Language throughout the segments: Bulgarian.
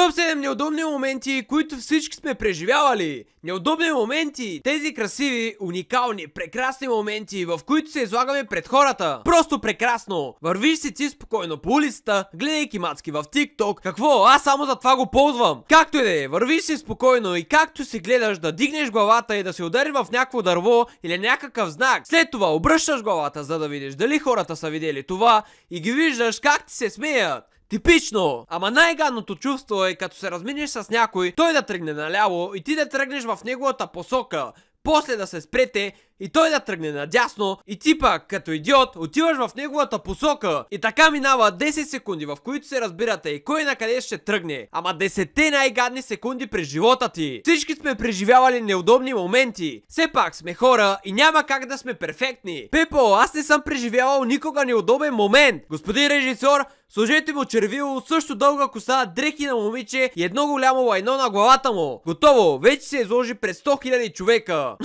Топ 7 неудобни моменти, които всички сме преживявали. Неудобни моменти, тези красиви, уникални, прекрасни моменти, в които се излагаме пред хората. Просто прекрасно! Вървиш си ти спокойно по улицата, гледайки мацки в ТикТок, Какво? Аз само за това го ползвам. Както и да е, вървиш си спокойно и както си гледаш да дигнеш главата и да се удари в някакво дърво или някакъв знак. След това обръщаш главата, за да видиш дали хората са видели това и ги виждаш как ти се смеят. Типично! Ама най-гадното чувство е като се разминеш с някой, той да тръгне наляво и ти да тръгнеш в неговата посока. После да се спрете, и той да тръгне надясно и типа, като идиот, отиваш в неговата посока и така минава 10 секунди, в които се разбирате и кой на къде ще тръгне. Ама 10 най-гадни секунди през живота ти. Всички сме преживявали неудобни моменти. Все пак сме хора и няма как да сме перфектни. Пепо, аз не съм преживявал никога неудобен момент. Господин режисьор, Сложете му червило, също дълга коса, дрехи на момиче и едно голямо лайно на главата му. Готово, вече се изложи пред 100 000 човека.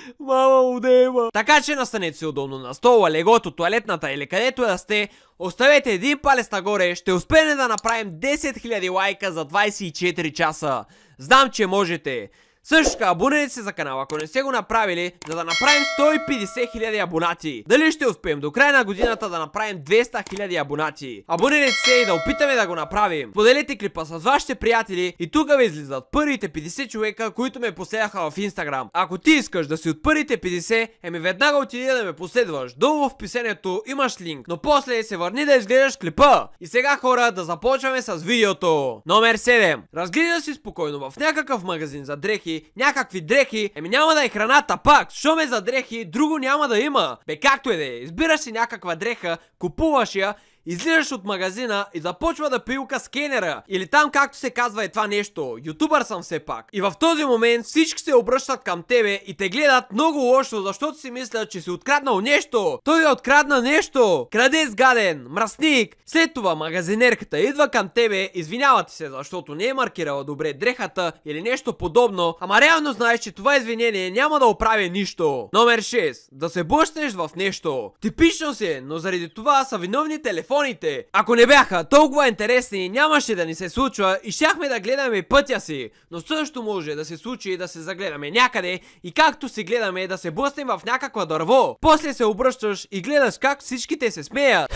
Мама удева. Така че настанете се удобно на стола, легото, туалетната или където да сте. Оставете един палец нагоре, ще успеем да направим 10 000 лайка за 24 часа. Знам, че можете. Също така, абонирайте се за канал, ако не сте го направили, за да направим 150 000 абонати. Дали ще успеем до края на годината да направим 200 000 абонати? Абонирайте се и да опитаме да го направим. Поделете клипа с вашите приятели и тук ви излизат първите 50 човека, които ме последаха в Инстаграм. Ако ти искаш да си от първите 50, еми веднага отиди да ме последваш. Долу в писанието имаш линк, но после се върни да изгледаш клипа. И сега хора да започваме с видеото. Номер 7. Разгледа си спокойно в някакъв магазин за дрехи някакви дрехи, еми няма да е храната пак, що ме за дрехи, друго няма да има. Бе както е да е, избираш си някаква дреха, купуваш я Излизаш от магазина и започва да пилка скенера. Или там както се казва е това нещо. Ютубър съм все пак. И в този момент всички се обръщат към тебе и те гледат много лошо, защото си мислят, че си откраднал нещо. Той е открадна нещо. Крадец гаден, мръсник. След това магазинерката идва към тебе, извинява ти се, защото не е маркирала добре дрехата или нещо подобно. Ама реално знаеш, че това извинение няма да оправи нищо. Номер 6. Да се блъснеш в нещо. Типично си, е, но заради това са виновни телефони телефоните. Ако не бяха толкова интересни, нямаше да ни се случва и щяхме да гледаме пътя си. Но също може да се случи да се загледаме някъде и както си гледаме да се блъснем в някаква дърво. После се обръщаш и гледаш как всичките се смеят.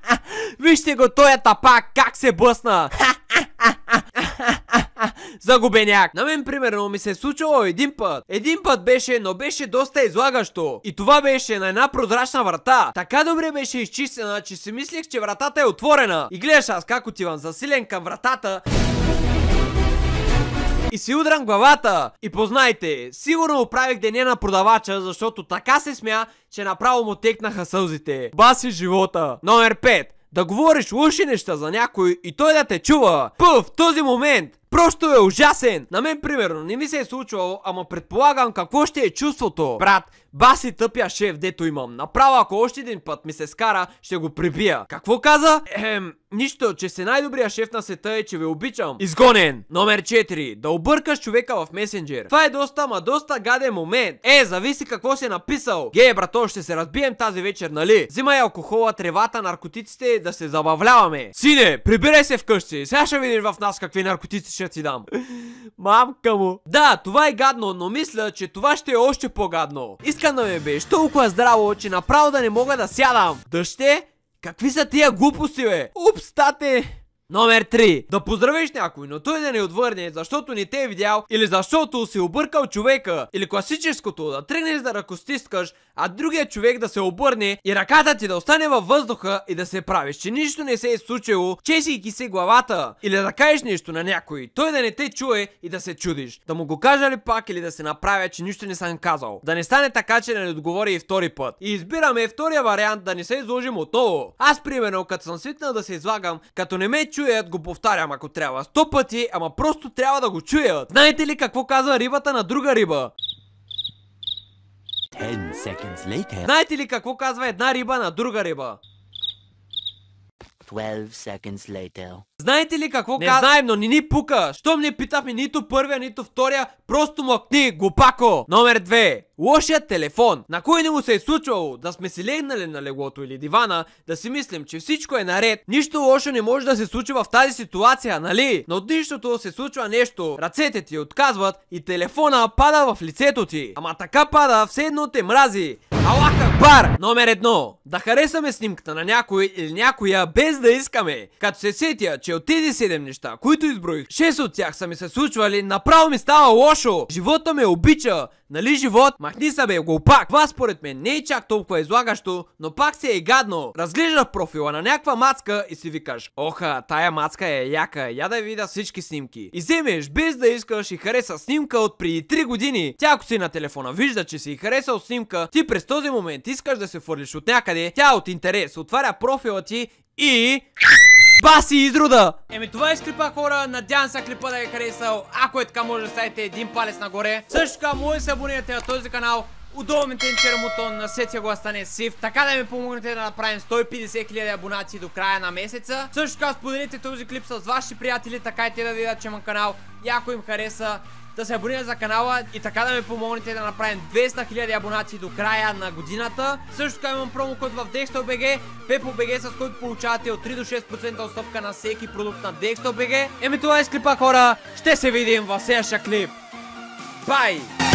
Вижте го, той е тапак, как се блъсна! Ха! загубеняк. На мен, примерно, ми се е случило един път. Един път беше, но беше доста излагащо. И това беше на една прозрачна врата. Така добре беше изчистена, че си мислех, че вратата е отворена. И гледаш аз как отивам засилен към вратата и си удрам главата. И познайте, сигурно оправих деня на продавача, защото така се смя, че направо му текнаха сълзите. Баси живота. Номер 5. Да говориш лоши неща за някой и той да те чува. Пъв, в този момент Просто е ужасен! На мен, примерно, не ми се е случвало, ама предполагам какво ще е чувството. Брат, баси тъпя шеф, дето имам. Направо, ако още един път ми се скара, ще го прибия. Какво каза? Ем, нищо, че си най-добрия шеф на света е, че ви обичам. Изгонен! Номер 4. Да объркаш човека в месенджер. Това е доста, ма доста гаден момент. Е, зависи какво си написал. Ге, брато, ще се разбием тази вечер, нали? Взимай алкохола, тревата, наркотиците, да се забавляваме. Сине, прибирай се вкъщи. Сега ще видиш в нас какви наркотици ще ти дам. Мамка му. Да, това е гадно, но мисля, че това ще е още по-гадно. Искам да ме беше толкова здраво, че направо да не мога да сядам. Дъще, какви са тия глупости, бе? Упс, тате! Номер 3. Да поздравиш някой, но той да не отвърне, защото не те е видял или защото си объркал човека. Или класическото, да тръгнеш да ръкостискаш, а другия човек да се обърне и ръката ти да остане във въздуха и да се правиш, че нищо не се е случило, чесейки си главата. Или да кажеш нещо на някой, той да не те чуе и да се чудиш. Да му го кажа ли пак или да се направя, че нищо не съм казал. Да не стане така, че да не отговори и втори път. И избираме втория вариант да не се изложим отново. Аз, примерно, като съм свикнал да се излагам, като не ме чуят, го повтарям ако трябва. Сто пъти, ама просто трябва да го чуят. Знаете ли какво казва рибата на друга риба? Знаете ли какво казва една риба на друга риба? 12 seconds later. Знаете ли какво каза? Не знаем, но не ни пука. Щом не питахме нито първия, нито втория, просто млъкни, глупако. Номер две. Лошият телефон. На кой не му се е случвало да сме си легнали на леглото или дивана, да си мислим, че всичко е наред. Нищо лошо не може да се случи в тази ситуация, нали? Но от нищото се случва нещо. Ръцете ти отказват и телефона пада в лицето ти. Ама така пада, все едно те мрази. Алаха, бар! Номер едно. Да харесаме снимката на някой или някоя без да искаме. Като се сетя, че от тези 7 неща, които изброих, 6 от тях са ми се случвали, направо ми става лошо. Живота ме обича. Нали живот? Махни се бе, го пак. Това според мен не е чак толкова излагащо, но пак се е гадно. Разглеждаш профила на някаква мацка и си викаш, оха, тая мацка е яка, я да видя всички снимки. И вземеш, без да искаш и хареса снимка от преди 3 години. Тя ако си на телефона вижда, че си харесал снимка, ти през този момент искаш да се фърлиш от някъде, тя от интерес отваря профила ти и... Баси изруда! Еми това е клипа хора, надявам се клипа да ви е харесал. Ако е така може да ставите един палец нагоре. Също така може да се абонирате на този канал удобните им бутон, насетя го стане сив, така да ми помогнете да направим 150 000 абонати до края на месеца. Също така споделите този клип с ваши приятели, така и те да видят, че имам канал, и ако им хареса, да се абонират за канала и така да ми помогнете да направим 200 000 абонати до края на годината. Също така имам промокод в DextoBG, PepoBG, с който получавате от 3 до 6% отстъпка на всеки продукт на DextoBG. Еми това е с клипа хора, ще се видим в следващия клип. Bye!